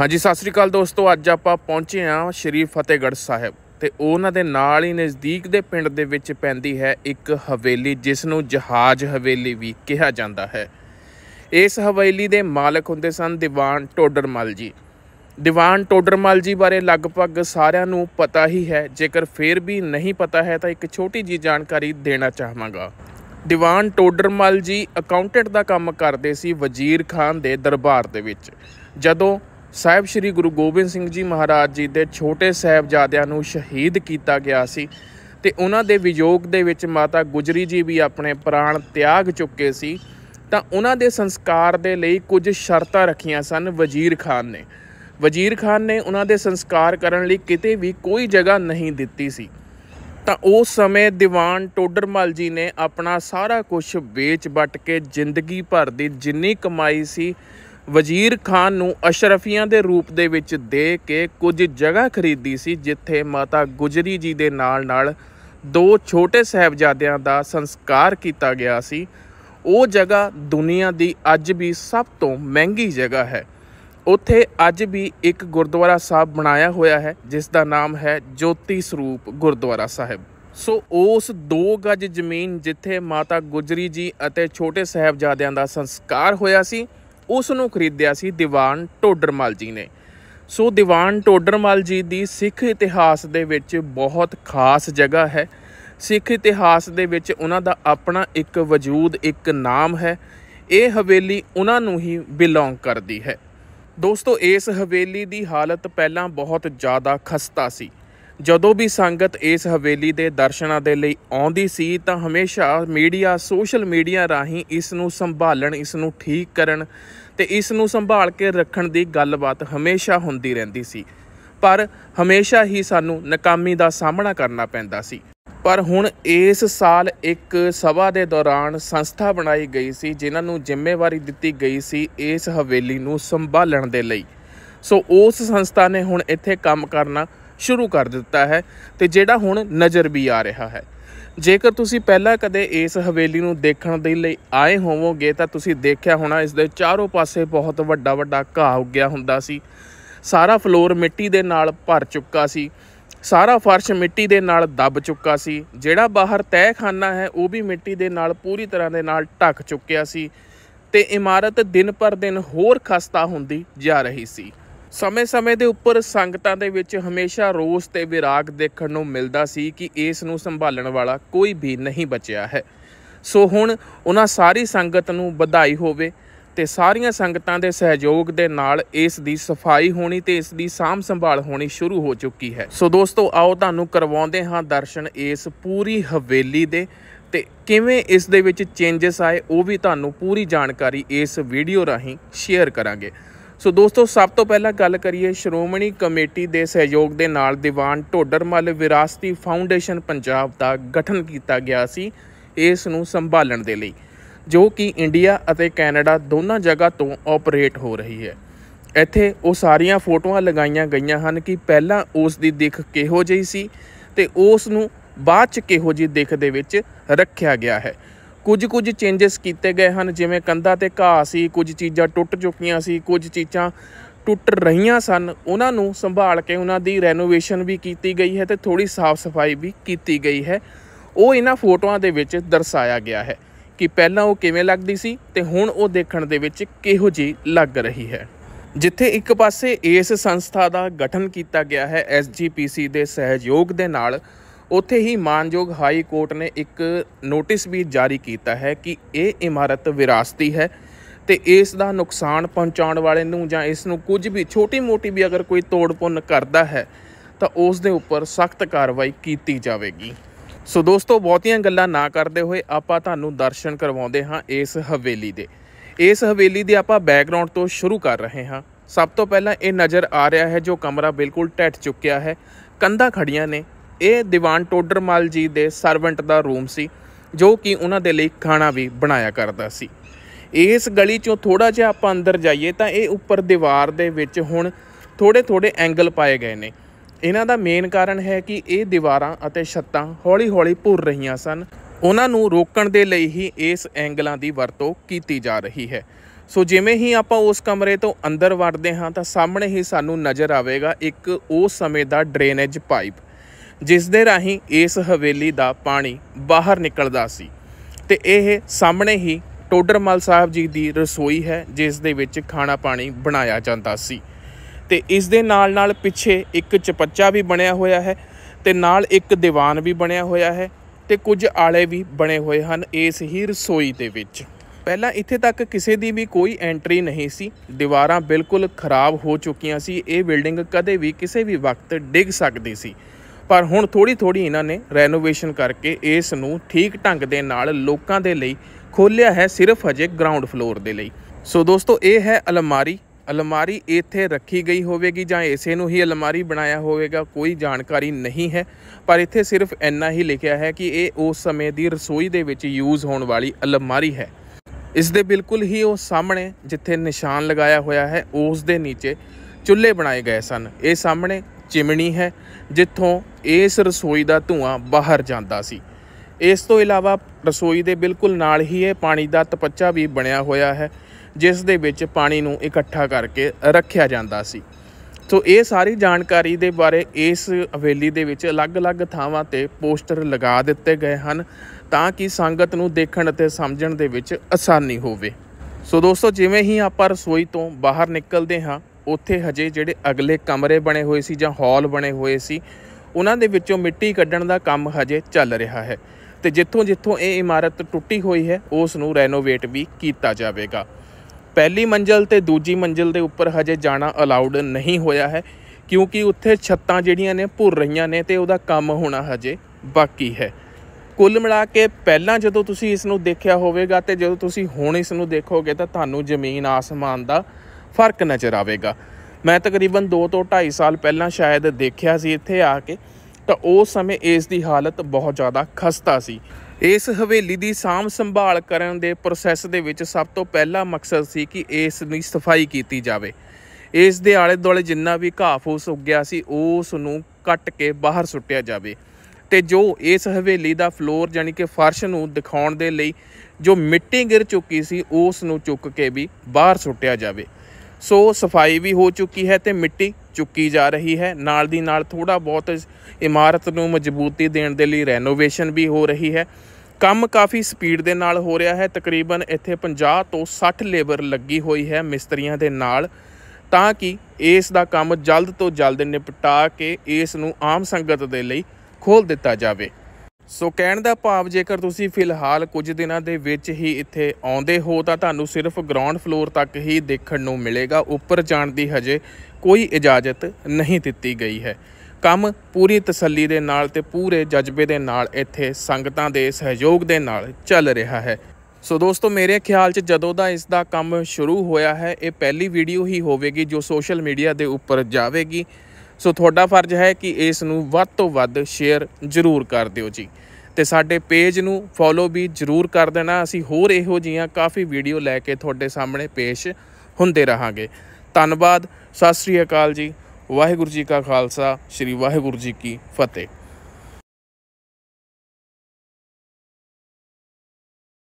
ਹਾਂਜੀ ਸਤਿ ਸ੍ਰੀ ਅਕਾਲ ਦੋਸਤੋ ਅੱਜ ਆਪਾਂ ਪਹੁੰਚੇ ਆ ਸ਼੍ਰੀ ਫਤਿਹਗੜ੍ਹ ਸਾਹਿਬ ਤੇ ਉਹਨਾਂ ਦੇ ਨਾਲ ਹੀ ਨਜ਼ਦੀਕ ਦੇ ਪਿੰਡ ਦੇ ਵਿੱਚ ਪੈਂਦੀ ਹੈ ਇੱਕ ਹਵੇਲੀ ਜਿਸ ਨੂੰ ਜਹਾਜ਼ ਹਵੇਲੀ ਵੀ ਕਿਹਾ ਜਾਂਦਾ ਹੈ ਇਸ ਹਵੇਲੀ ਦੇ ਮਾਲਕ ਹੁੰਦੇ ਸਨ ਦੀਵਾਨ ਟੋਡਰਮਲ ਜੀ ਦੀਵਾਨ ਟੋਡਰਮਲ ਜੀ ਬਾਰੇ ਲਗਭਗ ਸਾਰਿਆਂ ਨੂੰ ਪਤਾ ਹੀ ਹੈ ਜੇਕਰ ਫੇਰ ਵੀ ਨਹੀਂ ਪਤਾ ਹੈ ਤਾਂ ਇੱਕ ਛੋਟੀ ਜੀ ਜਾਣਕਾਰੀ ਦੇਣਾ ਚਾਹਾਂਗਾ ਦੀਵਾਨ ਟੋਡਰਮਲ ਜੀ ਅਕਾਊਂਟੈਂਟ ਦਾ ਕੰਮ ਕਰਦੇ ਸੀ ਵਜ਼ੀਰ ਖਾਨ ਦੇ ਦਰਬਾਰ ਦੇ ਵਿੱਚ ਜਦੋਂ ਸਾਹਿਬ ਸ੍ਰੀ ਗੁਰੂ ਗੋਬਿੰਦ ਸਿੰਘ ਜੀ ਮਹਾਰਾਜ ਜੀ ਦੇ ਛੋਟੇ ਸਹਿਬਜ਼ਾਦਿਆਂ ਨੂੰ ਸ਼ਹੀਦ ਕੀਤਾ ਗਿਆ ਸੀ ਤੇ ਉਹਨਾਂ ਦੇ ਵਿਯੋਗ ਦੇ ਵਿੱਚ ਮਾਤਾ ਗੁਜਰੀ ਜੀ ਵੀ ਆਪਣੇ ਪ੍ਰਾਣ ਤਿਆਗ ਚੁੱਕੇ ਸੀ ਤਾਂ ਉਹਨਾਂ ਦੇ ਸੰਸਕਾਰ ਦੇ ਲਈ ਕੁਝ ਸ਼ਰਤਾਂ ਰੱਖੀਆਂ ਸਨ ਵਜ਼ੀਰ ਖਾਨ ਨੇ ਵਜ਼ੀਰ ਖਾਨ ਨੇ ਉਹਨਾਂ ਦੇ ਸੰਸਕਾਰ ਕਰਨ ਲਈ ਕਿਤੇ ਵੀ ਕੋਈ ਜਗ੍ਹਾ ਨਹੀਂ ਦਿੱਤੀ ਸੀ ਤਾਂ ਉਸ ਸਮੇਂ ਦੀਵਾਨ ਟੋਡਰਮਲ ਜੀ ਨੇ ਆਪਣਾ ਸਾਰਾ ਕੁਝ ਵੇਚ-ਵਟ ਕੇ ਜ਼ਿੰਦਗੀ ਭਰ ਦੀ ਜਿੰਨੀ ਕਮਾਈ ਸੀ ਵਜ਼ੀਰ ਖਾਨ ਨੂੰ ਅਸ਼ਰਫੀਆਂ ਦੇ ਰੂਪ ਦੇ ਵਿੱਚ ਦੇ ਕੇ ਕੁਝ ਜਗ੍ਹਾ ਖਰੀਦੀ ਸੀ ਜਿੱਥੇ ਮਾਤਾ ਗੁਜਰੀ ਜੀ ਦੇ ਨਾਲ-ਨਾਲ ਦੋ ਛੋਟੇ ਸਹਿਬਜ਼ਾਦਿਆਂ ਦਾ ਸੰਸਕਾਰ ਕੀਤਾ ਗਿਆ ਸੀ ਉਹ ਜਗ੍ਹਾ ਦੁਨੀਆ ਦੀ ਅੱਜ ਵੀ ਸਭ ਤੋਂ ਮਹਿੰਗੀ ਜਗ੍ਹਾ ਹੈ ਉੱਥੇ ਅੱਜ ਵੀ ਇੱਕ ਗੁਰਦੁਆਰਾ ਸਾਹਿਬ ਬਣਾਇਆ ਹੋਇਆ ਹੈ ਜਿਸ ਦਾ ਨਾਮ ਹੈ ਜੋਤੀ ਸਰੂਪ ਗੁਰਦੁਆਰਾ ਸਾਹਿਬ ਸੋ ਉਸ 2 ਗੱਜ ਜ਼ਮੀਨ ਜਿੱਥੇ ਮਾਤਾ ਗੁਜਰੀ ਜੀ ਅਤੇ ਛੋਟੇ ਸਹਿਬਜ਼ਾਦਿਆਂ ਦਾ ਸੰਸਕਾਰ ਹੋਇਆ ਸੀ ਉਸ ਨੂੰ ਖਰੀਦਿਆ ਸੀ ਦੀਵਾਨ ਟੋਡਰਮਲ ਜੀ ਨੇ ਸੋ ਦੀਵਾਨ ਟੋਡਰਮਲ ਜੀ ਦੀ ਸਿੱਖ ਇਤਿਹਾਸ ਦੇ ਵਿੱਚ ਬਹੁਤ ਖਾਸ ਜਗ੍ਹਾ ਹੈ ਸਿੱਖ ਇਤਿਹਾਸ ਦੇ ਵਿੱਚ ਉਹਨਾਂ ਦਾ ਆਪਣਾ ਇੱਕ ਵਜੂਦ ਇੱਕ ਨਾਮ ਹੈ ਇਹ ਹਵੇਲੀ ਉਹਨਾਂ ਨੂੰ ਹੀ ਬਿਲੋਂਗ ਕਰਦੀ ਹੈ ਦੋਸਤੋ ਇਸ ਹਵੇਲੀ ਦੀ ਹਾਲਤ ਪਹਿਲਾਂ ਬਹੁਤ ਜ਼ਿਆਦਾ ਖਸਤਾ ਸੀ ਜਦੋਂ ਵੀ ਸੰਗਤ ਇਸ ਹਵੇਲੀ ਦੇ ਦਰਸ਼ਨਾਂ ਦੇ ਲਈ ਆਉਂਦੀ ਸੀ ਤਾਂ ਹਮੇਸ਼ਾ ਮੀਡੀਆ ਸੋਸ਼ਲ ਮੀਡੀਆ ਰਾਹੀਂ ਇਸ ਨੂੰ ਸੰਭਾਲਣ ਇਸ ਨੂੰ ਠੀਕ ਕਰਨ ਤੇ ਇਸ ਨੂੰ ਸੰਭਾਲ ਕੇ ਰੱਖਣ ਦੀ ਗੱਲਬਾਤ ਹਮੇਸ਼ਾ ਹੁੰਦੀ ਰਹਿੰਦੀ ਸੀ ਪਰ ਹਮੇਸ਼ਾ ਹੀ ਸਾਨੂੰ ਨਕਾਮੀ ਦਾ ਸਾਹਮਣਾ ਕਰਨਾ ਪੈਂਦਾ ਸੀ ਪਰ ਹੁਣ ਇਸ ਸਾਲ ਇੱਕ ਸਭਾ ਦੇ ਦੌਰਾਨ ਸੰਸਥਾ ਬਣਾਈ ਗਈ ਸੀ ਜਿਨ੍ਹਾਂ ਨੂੰ ਜ਼ਿੰਮੇਵਾਰੀ ਦਿੱਤੀ ਗਈ ਸੀ ਇਸ ਹਵੇਲੀ ਨੂੰ ਸੰਭਾਲਣ ਦੇ ਲਈ ਸੋ ਉਸ ਸੰਸਥਾ ਨੇ ਹੁਣ ਇੱਥੇ ਕੰਮ ਕਰਨਾ ਸ਼ੁਰੂ ਕਰ ਦਿੱਤਾ ਹੈ ਤੇ ਜਿਹੜਾ ਹੁਣ ਨਜ਼ਰ ਵੀ ਆ ਰਿਹਾ ਹੈ ਜੇਕਰ ਤੁਸੀਂ ਪਹਿਲਾਂ ਕਦੇ ਇਸ ਹਵੇਲੀ ਨੂੰ ਦੇਖਣ ਦੇ ਲਈ ਆਏ ਹੋਵੋਗੇ ਤਾਂ ਤੁਸੀਂ ਦੇਖਿਆ ਹੋਣਾ ਇਸ ਦੇ ਚਾਰੋਂ ਪਾਸੇ ਬਹੁਤ ਵੱਡਾ ਵੱਡਾ ਘਾਹ ਉੱਗਿਆ ਹੁੰਦਾ ਸੀ ਸਾਰਾ ਫਲੋਰ ਮਿੱਟੀ ਦੇ ਨਾਲ ਭਰ ਚੁੱਕਾ ਸੀ ਸਾਰਾ ਫਰਸ਼ ਮਿੱਟੀ ਦੇ ਨਾਲ ਦੱਬ ਚੁੱਕਾ ਸੀ ਜਿਹੜਾ ਬਾਹਰ ਤਹਿਖਾਨਾ ਹੈ ਉਹ ਵੀ ਮਿੱਟੀ ਦੇ ਨਾਲ ਪੂਰੀ ਤਰ੍ਹਾਂ ਦੇ ਨਾਲ ਢੱਕ ਚੁੱਕਿਆ ਸੀ ਤੇ ਇਮਾਰਤ ਦਿਨ ਪਰ ਦਿਨ ਹੋਰ ਖਸਤਾ ਹੁੰਦੀ ਜਾ ਰਹੀ ਸੀ ਸਮੇਂ-ਸਮੇਂ ਦੇ ਉੱਪਰ ਸੰਗਤਾਂ ਦੇ ਵਿੱਚ ਹਮੇਸ਼ਾ ਰੋਸ ਤੇ ਵਿਰਾਗ ਦੇਖਣ ਨੂੰ ਮਿਲਦਾ ਸੀ ਕਿ ਇਸ ਨੂੰ ਸੰਭਾਲਣ ਵਾਲਾ ਕੋਈ ਵੀ ਨਹੀਂ ਬਚਿਆ ਹੈ ਸੋ ਹੁਣ ਉਹਨਾਂ ਸਾਰੀ ਸੰਗਤ ਨੂੰ ਵਧਾਈ ਹੋਵੇ ਤੇ ਸਾਰੀਆਂ ਸੰਗਤਾਂ ਦੇ ਸਹਿਯੋਗ ਦੇ ਨਾਲ ਇਸ ਦੀ ਸਫਾਈ ਹੋਣੀ ਤੇ ਇਸ ਦੀ ਸਾਂਭ ਸੰਭਾਲ ਹੋਣੀ ਸ਼ੁਰੂ ਹੋ ਚੁੱਕੀ ਹੈ ਸੋ ਦੋਸਤੋ ਆਓ ਤੁਹਾਨੂੰ ਕਰਵਾਉਂਦੇ ਹਾਂ ਦਰਸ਼ਨ ਇਸ ਪੂਰੀ ਹਵੇਲੀ ਦੇ ਤੇ ਕਿਵੇਂ ਇਸ ਦੇ ਵਿੱਚ ਚੇਂਜਸ ਆਏ ਉਹ ਵੀ ਤੁਹਾਨੂੰ ਪੂਰੀ ਜਾਣਕਾਰੀ ਇਸ ਵੀਡੀਓ ਰਾਹੀਂ ਸ਼ੇਅਰ ਕਰਾਂਗੇ ਸੋ ਦੋਸਤੋ ਸਭ ਤੋਂ ਪਹਿਲਾਂ ਗੱਲ ਕਰੀਏ ਸ਼੍ਰੋਮਣੀ ਕਮੇਟੀ ਦੇ ਸਹਿਯੋਗ ਦੇ ਨਾਲ ਦੀਵਾਨ ਢੋਡਰਮਲ ਵਿਰਾਸਤੀ ਫਾਊਂਡੇਸ਼ਨ ਪੰਜਾਬ ਦਾ ਗਠਨ ਕੀਤਾ ਗਿਆ ਸੀ ਇਸ ਨੂੰ ਸੰਭਾਲਣ ਦੇ ਲਈ ਜੋ ਕਿ ਇੰਡੀਆ ਅਤੇ ਕੈਨੇਡਾ ਦੋਨਾਂ ਜਗ੍ਹਾ ਤੋਂ ਆਪਰੇਟ ਹੋ ਰਹੀ ਹੈ ਇੱਥੇ ਉਹ ਸਾਰੀਆਂ ਫੋਟੋਆਂ ਲਗਾਈਆਂ ਗਈਆਂ ਹਨ ਕਿ ਪਹਿਲਾਂ ਉਸ ਦੀ ਦਿੱਖ ਕਿਹੋ ਜਿਹੀ ਸੀ ਤੇ ਉਸ ਨੂੰ ਬਾਅਦ ਚ ਕਿਹੋ ਜਿਹੀ ਦਿੱਖ ਦੇ ਵਿੱਚ ਰੱਖਿਆ ਗਿਆ ਹੈ ਕੁਝ ਕੁਝ ਚੇਂਜਸ ਕੀਤੇ ਗਏ ਹਨ ਜਿਵੇਂ ਕੰਧਾਂ ਤੇ ਘਾਹ ਸੀ ਕੁਝ ਚੀਜ਼ਾਂ ਟੁੱਟ ਚੁੱਕੀਆਂ ਸੀ ਕੁਝ ਚੀਜ਼ਾਂ ਟੁੱਟ ਰਹੀਆਂ ਸਨ ਉਹਨਾਂ ਨੂੰ ਸੰਭਾਲ ਕੇ ਉਹਨਾਂ ਦੀ ਰੈਨੋਵੇਸ਼ਨ ਵੀ ਕੀਤੀ ਗਈ ਹੈ ਤੇ ਥੋੜੀ ਸਾਫ਼ ਸਫਾਈ ਵੀ ਕੀਤੀ ਗਈ ਹੈ ਉਹ ਇਹਨਾਂ ਫੋਟੋਆਂ ਦੇ ਵਿੱਚ ਦਰਸਾਇਆ ਗਿਆ ਹੈ ਕਿ ਪਹਿਲਾਂ ਉਹ ਕਿਵੇਂ ਲੱਗਦੀ ਸੀ ਤੇ ਹੁਣ ਉਹ ਦੇਖਣ ਦੇ ਵਿੱਚ ਕਿਹੋ ਜੀ ਲੱਗ ਰਹੀ ਹੈ ਜਿੱਥੇ ਇੱਕ ਪਾਸੇ ਇਸ ਸੰਸਥਾ ਦਾ ਗਠਨ ਕੀਤਾ ਗਿਆ ਹੈ ਐਸਜੀਪੀਸੀ ਦੇ ਸਹਿਯੋਗ ਦੇ ਨਾਲ ਉੱਥੇ ਹੀ ਮਾਨਯੋਗ ਹਾਈ ਕੋਰਟ ਨੇ ਇੱਕ ਨੋਟਿਸ ਵੀ ਜਾਰੀ ਕੀਤਾ ਹੈ ਕਿ ਇਹ ਇਮਾਰਤ ਵਿਰਾਸਤੀ ਹੈ ਤੇ ਇਸ ਦਾ ਨੁਕਸਾਨ ਪਹੁੰਚਾਉਣ ਵਾਲੇ ਨੂੰ ਜਾਂ ਇਸ ਨੂੰ ਕੁਝ ਵੀ ਛੋਟੀ-ਮੋਟੀ ਵੀ ਅਗਰ ਕੋਈ ਤੋੜ-ਪੁੰਨ ਕਰਦਾ ਹੈ ਤਾਂ ਉਸ ਦੇ ਉੱਪਰ ਸਖਤ ਕਾਰਵਾਈ ਕੀਤੀ ਜਾਵੇਗੀ ਸੋ ਦੋਸਤੋ ਬਹੁਤੀਆਂ ਗੱਲਾਂ ਨਾ ਕਰਦੇ ਹੋਏ ਆਪਾਂ ਤੁਹਾਨੂੰ ਦਰਸ਼ਨ ਕਰਵਾਉਂਦੇ ਹਾਂ ਇਸ ਹਵੇਲੀ ਦੇ ਇਸ ਹਵੇਲੀ ਦੇ ਆਪਾਂ ਬੈਕਗ੍ਰਾਉਂਡ ਤੋਂ ਸ਼ੁਰੂ ਕਰ ਰਹੇ ਹਾਂ ਸਭ ਤੋਂ ਪਹਿਲਾਂ ਇਹ ਨਜ਼ਰ ਆ ਰਿਹਾ ਹੈ ਜੋ ਕਮਰਾ ਬਿਲਕੁਲ ਟੱਟ ਚੁੱਕਿਆ ਹੈ ਕੰਧਾਂ ਖੜੀਆਂ ਨੇ ਇਹ ਦੀਵਾਨ ਟੋਡਰਮਲ ਜੀ ਦੇ ਸਰਵੈਂਟ ਦਾ ਰੂਮ ਸੀ ਜੋ ਕਿ ਉਹਨਾਂ ਦੇ ਲਈ ਖਾਣਾ ਵੀ ਬਣਾਇਆ ਕਰਦਾ ਸੀ ਇਸ ਗਲੀ ਚੋਂ ਥੋੜਾ ਜਿਹਾ ਆਪਾਂ ਅੰਦਰ ਜਾਈਏ ਤਾਂ ਇਹ ਉੱਪਰ ਦੀਵਾਰ ਦੇ ਵਿੱਚ ਹੁਣ ਥੋੜੇ ਥੋੜੇ ਐਂਗਲ ਪਾਏ ਗਏ ਨੇ ਇਹਨਾਂ ਦਾ ਮੇਨ ਕਾਰਨ ਹੈ ਕਿ ਇਹ ਦੀਵਾਰਾਂ ਅਤੇ ਛੱਤਾਂ ਹੌਲੀ-ਹੌਲੀ ਭੁਰ ਰਹੀਆਂ ਸਨ ਉਹਨਾਂ ਨੂੰ ਰੋਕਣ ਦੇ ਲਈ ਹੀ ਇਸ ਐਂਗਲਾਂ ਦੀ ਵਰਤੋਂ ਕੀਤੀ ਜਾ ਰਹੀ ਹੈ ਸੋ ਜਿਵੇਂ ਹੀ ਆਪਾਂ ਉਸ ਕਮਰੇ ਤੋਂ ਅੰਦਰ ਵੜਦੇ ਹਾਂ ਤਾਂ ਸਾਹਮਣੇ ਹੀ ਸਾਨੂੰ ਨਜ਼ਰ ਆਵੇਗਾ ਇੱਕ ਉਸ ਸਮੇਂ ਦਾ ਡਰੇਨੇਜ ਪਾਈਪ ਜਿਸ ਦੇ ਰਾਹੀਂ ਇਸ ਹਵੇਲੀ ਦਾ ਪਾਣੀ ਬਾਹਰ ਨਿਕਲਦਾ ਸੀ ਤੇ ਇਹ ਸਾਹਮਣੇ ਹੀ ਟੋਡਰਮਲ ਸਾਹਿਬ ਜੀ ਦੀ ਰਸੋਈ ਹੈ ਜਿਸ ਦੇ ਵਿੱਚ ਖਾਣਾ ਪਾਣੀ ਬਣਾਇਆ ਜਾਂਦਾ ਸੀ ਤੇ ਇਸ ਦੇ ਨਾਲ ਨਾਲ ਪਿੱਛੇ ਇੱਕ ਚਪੱਚਾ ਵੀ ਬਣਿਆ ਹੋਇਆ ਹੈ ਤੇ ਨਾਲ ਇੱਕ ਦੀਵਾਨ ਵੀ ਬਣਿਆ ਹੋਇਆ ਹੈ ਤੇ ਕੁਝ ਆਲੇ ਵੀ ਬਣੇ ਹੋਏ ਹਨ ਇਸ ਹੀ ਰਸੋਈ ਦੇ ਵਿੱਚ ਪਹਿਲਾਂ ਇੱਥੇ ਤੱਕ ਕਿਸੇ ਦੀ ਵੀ ਕੋਈ ਐਂਟਰੀ ਨਹੀਂ ਸੀ ਦੀਵਾਰਾਂ ਬਿਲਕੁਲ ਖਰਾਬ ਹੋ ਚੁੱਕੀਆਂ ਸੀ ਇਹ ਬਿਲਡਿੰਗ ਕਦੇ ਵੀ ਕਿਸੇ ਵੀ ਵਕਤ ਡਿੱਗ ਸਕਦੀ ਸੀ ਪਰ ਹੁਣ ਥੋੜੀ ਥੋੜੀ ਇਹਨਾਂ ਨੇ ਰੈਨੋਵੇਸ਼ਨ ਕਰਕੇ ਇਸ ਨੂੰ ਠੀਕ ਢੰਗ ਦੇ ਨਾਲ ਲੋਕਾਂ ਦੇ ਲਈ ਖੋਲਿਆ ਹੈ ਸਿਰਫ ਹਜੇ ਗਰਾਊਂਡ ਫਲੋਰ ਦੇ ਲਈ ਸੋ ਦੋਸਤੋ ਇਹ ਹੈ ਅਲਮਾਰੀ ਅਲਮਾਰੀ ਇੱਥੇ ਰੱਖੀ ਗਈ ਹੋਵੇਗੀ ਜਾਂ ਇਸੇ ਨੂੰ ਹੀ ਅਲਮਾਰੀ ਬਣਾਇਆ ਹੋਵੇਗਾ ਕੋਈ ਜਾਣਕਾਰੀ ਨਹੀਂ ਹੈ ਪਰ ਇੱਥੇ ਸਿਰਫ ਇੰਨਾ ਹੀ ਲਿਖਿਆ ਹੈ ਕਿ ਇਹ ਉਸ ਸਮੇਂ ਦੀ ਰਸੋਈ ਦੇ ਵਿੱਚ ਯੂਜ਼ ਹੋਣ ਵਾਲੀ ਅਲਮਾਰੀ ਹੈ ਇਸ ਦੇ ਬਿਲਕੁਲ ਹੀ ਉਹ ਸਾਹਮਣੇ ਜਿੱਥੇ ਨਿਸ਼ਾਨ ਲਗਾਇਆ ਹੋਇਆ ਹੈ ਉਸ ਦੇ ਨੀਚੇ ਚੁੱਲ੍ਹੇ ਬਣਾਏ ਗਏ ਸਨ ਇਹ ਸਾਹਮਣੇ ਚਿਮਣੀ ਹੈ ਜਿੱਥੋਂ ਇਸ ਰਸੋਈ ਦਾ ਧੂਆਂ ਬਾਹਰ ਜਾਂਦਾ ਸੀ ਇਸ ਤੋਂ ਇਲਾਵਾ ਰਸੋਈ ਦੇ ਬਿਲਕੁਲ ਨਾਲ ਹੀ ਇਹ ਪਾਣੀ ਦਾ ਤਪੱਚਾ ਵੀ ਬਣਿਆ ਹੋਇਆ ਹੈ ਜਿਸ ਦੇ ਵਿੱਚ ਪਾਣੀ ਨੂੰ ਇਕੱਠਾ ਕਰਕੇ ਰੱਖਿਆ ਜਾਂਦਾ ਸੀ ਸੋ ਇਹ ਸਾਰੀ ਜਾਣਕਾਰੀ ਦੇ ਬਾਰੇ ਇਸ ਹਵੇਲੀ ਦੇ ਵਿੱਚ ਅਲੱਗ-ਅਲੱਗ ਥਾਵਾਂ ਤੇ ਪੋਸਟਰ ਲਗਾ ਦਿੱਤੇ ਗਏ ਹਨ ਤਾਂ ਕਿ ਸੰਗਤ ਨੂੰ ਦੇਖਣ ਅਤੇ ਸਮਝਣ ਦੇ ਵਿੱਚ ਆਸਾਨੀ ਹੋਵੇ ਸੋ ਦੋਸਤੋ ਜਿਵੇਂ ਹੀ ਆਪਾਂ ਰਸੋਈ ਤੋਂ ਬਾਹਰ ਨਿਕਲਦੇ ਹਾਂ ਉੱਥੇ ਹਜੇ ਜਿਹੜੇ ਅਗਲੇ ਕਮਰੇ ਬਣੇ ਹੋਏ ਸੀ ਜਾਂ ਹਾਲ ਬਣੇ ਹੋਏ ਸੀ ਉਹਨਾਂ ਦੇ ਵਿੱਚੋਂ ਮਿੱਟੀ ਕੱਢਣ ਦਾ ਕੰਮ ਹਜੇ ਚੱਲ ਰਿਹਾ ਹੈ ਤੇ ਜਿੱਥੋਂ ਜਿੱਥੋਂ ਇਹ ਇਮਾਰਤ ਟੁੱਟੀ ਹੋਈ ਹੈ ਉਸ ਨੂੰ ਰੈਨੋਵੇਟ ਵੀ ਕੀਤਾ ਜਾਵੇਗਾ ਪਹਿਲੀ ਮੰਜ਼ਲ ਤੇ ਦੂਜੀ ਮੰਜ਼ਲ ਦੇ ਉੱਪਰ ਹਜੇ ਜਾਣਾ ਅਲਾਉਡ ਨਹੀਂ ਹੋਇਆ ਹੈ ਕਿਉਂਕਿ ਉੱਥੇ ਛੱਤਾਂ ਜਿਹੜੀਆਂ ਨੇ ਭੁਰ ਰਹੀਆਂ ਨੇ ਤੇ ਉਹਦਾ ਕੰਮ ਹੋਣਾ ਹਜੇ ਬਾਕੀ ਹੈ ਕੁੱਲ ਮਿਲਾ ਕੇ ਪਹਿਲਾਂ ਜਦੋਂ ਤੁਸੀਂ ਇਸ ਨੂੰ ਦੇਖਿਆ ਹੋਵੇਗਾ ਤੇ ਜਦੋਂ ਤੁਸੀਂ ਹੁਣ ਇਸ ਨੂੰ ਦੇਖੋਗੇ ਤਾਂ ਤੁਹਾਨੂੰ ਜ਼ਮੀਨ ਆਸਮਾਨ ਦਾ ਫਰਕ ਨਜ਼ਰ ਆਵੇਗਾ ਮੈਂ ਤਕਰੀਬਨ 2 ਤੋਂ 2.5 ਸਾਲ ਪਹਿਲਾਂ ਸ਼ਾਇਦ ਦੇਖਿਆ ਸੀ ਇੱਥੇ ਆ ਕੇ ਤਾਂ ਉਸ ਸਮੇਂ ਇਸ ਦੀ ਹਾਲਤ ਬਹੁਤ ਜ਼ਿਆਦਾ ਖਸਤਾ ਸੀ ਇਸ ਹਵੇਲੀ ਦੀ ਸਾਂਭ ਸੰਭਾਲ ਕਰਨ ਦੇ ਪ੍ਰੋਸੈਸ ਦੇ ਵਿੱਚ ਸਭ ਤੋਂ ਪਹਿਲਾ ਮਕਸਦ ਸੀ ਕਿ ਇਸ ਦੀ ਸਫਾਈ ਕੀਤੀ ਜਾਵੇ ਇਸ ਦੇ ਆਲੇ ਦੁਆਲੇ ਜਿੰਨਾ ਵੀ ਘਾਹ ਫੂਸ ਉੱਗਿਆ ਸੀ ਉਸ ਨੂੰ ਕੱਟ ਕੇ ਬਾਹਰ ਸੁੱਟਿਆ ਜਾਵੇ ਤੇ ਜੋ ਇਸ ਹਵੇਲੀ ਦਾ ਫਲੋਰ ਯਾਨੀ ਕਿ ਫਰਸ਼ ਨੂੰ ਦਿਖਾਉਣ ਦੇ ਲਈ ਜੋ ਮਿੱਟੀ ਗਿਰ ਚੁੱਕੀ ਸੀ ਉਸ ਨੂੰ ਚੁੱਕ ਕੇ ਵੀ ਬਾਹਰ ਸੁੱਟਿਆ ਜਾਵੇ ਸੋ ਸਫਾਈ ਵੀ ਹੋ ਚੁੱਕੀ ਹੈ ਤੇ ਮਿੱਟੀ ਚੁੱਕੀ ਜਾ ਰਹੀ ਹੈ ਨਾਲ ਦੀ ਨਾਲ ਥੋੜਾ ਬਹੁਤ ਇਮਾਰਤ ਨੂੰ ਮਜ਼ਬੂਤੀ ਦੇਣ ਦੇ ਲਈ ਰੈਨੋਵੇਸ਼ਨ ਵੀ ਹੋ ਰਹੀ ਹੈ ਕੰਮ ਕਾਫੀ ਸਪੀਡ ਦੇ ਨਾਲ ਹੋ ਰਿਹਾ ਹੈ ਤਕਰੀਬਨ ਇੱਥੇ 50 ਤੋਂ 60 ਲੇਬਰ ਲੱਗੀ ਹੋਈ ਹੈ ਮਿਸਤਰੀਆਂ ਦੇ ਨਾਲ ਤਾਂ ਕਿ ਇਸ ਦਾ ਕੰਮ ਜਲਦ ਤੋਂ ਜਲਦ ਨਿਪਟਾ ਕੇ ਇਸ ਨੂੰ ਆਮ ਸੰਗਤ ਦੇ ਲਈ ਖੋਲ ਦਿੱਤਾ ਜਾਵੇ ਸੋ ਕਹਿਣ ਦਾ ਭਾਵ ਜੇਕਰ ਤੁਸੀਂ ਫਿਲਹਾਲ ਕੁਝ ਦਿਨਾਂ ਦੇ ਵਿੱਚ ਹੀ ਇੱਥੇ ਆਉਂਦੇ ਹੋ ਤਾਂ ਤੁਹਾਨੂੰ ਸਿਰਫ ਗਰਾਊਂਡ ਫਲੋਰ ਤੱਕ ਹੀ ਦੇਖਣ ਨੂੰ ਮਿਲੇਗਾ ਉੱਪਰ ਜਾਣ ਦੀ ਹਜੇ ਕੋਈ ਇਜਾਜ਼ਤ ਨਹੀਂ ਦਿੱਤੀ ਗਈ ਹੈ ਕੰਮ ਪੂਰੀ ਤਸੱਲੀ ਦੇ ਨਾਲ ਤੇ ਪੂਰੇ ਜਜ਼ਬੇ ਦੇ ਨਾਲ ਇੱਥੇ ਸੰਗਤਾਂ ਦੇ ਸਹਿਯੋਗ ਦੇ ਨਾਲ ਚੱਲ ਰਿਹਾ ਹੈ ਸੋ ਦੋਸਤੋ ਮੇਰੇ ਖਿਆਲ 'ਚ ਜਦੋਂ ਦਾ ਇਸ ਦਾ ਕੰਮ ਸ਼ੁਰੂ ਹੋਇਆ ਹੈ ਇਹ ਪਹਿਲੀ ਵੀਡੀਓ ਹੀ ਹੋਵੇਗੀ ਜੋ ਸੋਸ਼ਲ ਮੀਡੀਆ ਦੇ ਉੱਪਰ ਜਾਵੇਗੀ ਸੋ ਤੁਹਾਡਾ ਫਰਜ਼ ਹੈ ਕਿ ਇਸ ਨੂੰ ਵੱਧ ਤੋਂ ਵੱਧ ਸ਼ੇਅਰ ਜ਼ਰੂਰ ਕਰ ਦਿਓ ਜੀ ਤੇ ਸਾਡੇ ਪੇਜ ਨੂੰ ਫੋਲੋ ਵੀ ਜ਼ਰੂਰ ਕਰ ਦੇਣਾ ਅਸੀਂ ਹੋਰ ਇਹੋ ਜੀਆਂ ਕਾਫੀ ਵੀਡੀਓ ਲੈ ਕੇ ਤੁਹਾਡੇ ਸਾਹਮਣੇ ਪੇਸ਼ ਹੁੰਦੇ ਰਹਾਂਗੇ ਧੰਨਵਾਦ ਸਤਿ ਸ੍ਰੀ ਅਕਾਲ ਜੀ ਵਾਹਿਗੁਰੂ ਜੀ ਕਾ ਖਾਲਸਾ ਸ੍ਰੀ ਵਾਹਿਗੁਰੂ ਜੀ ਕੀ ਫਤਿਹ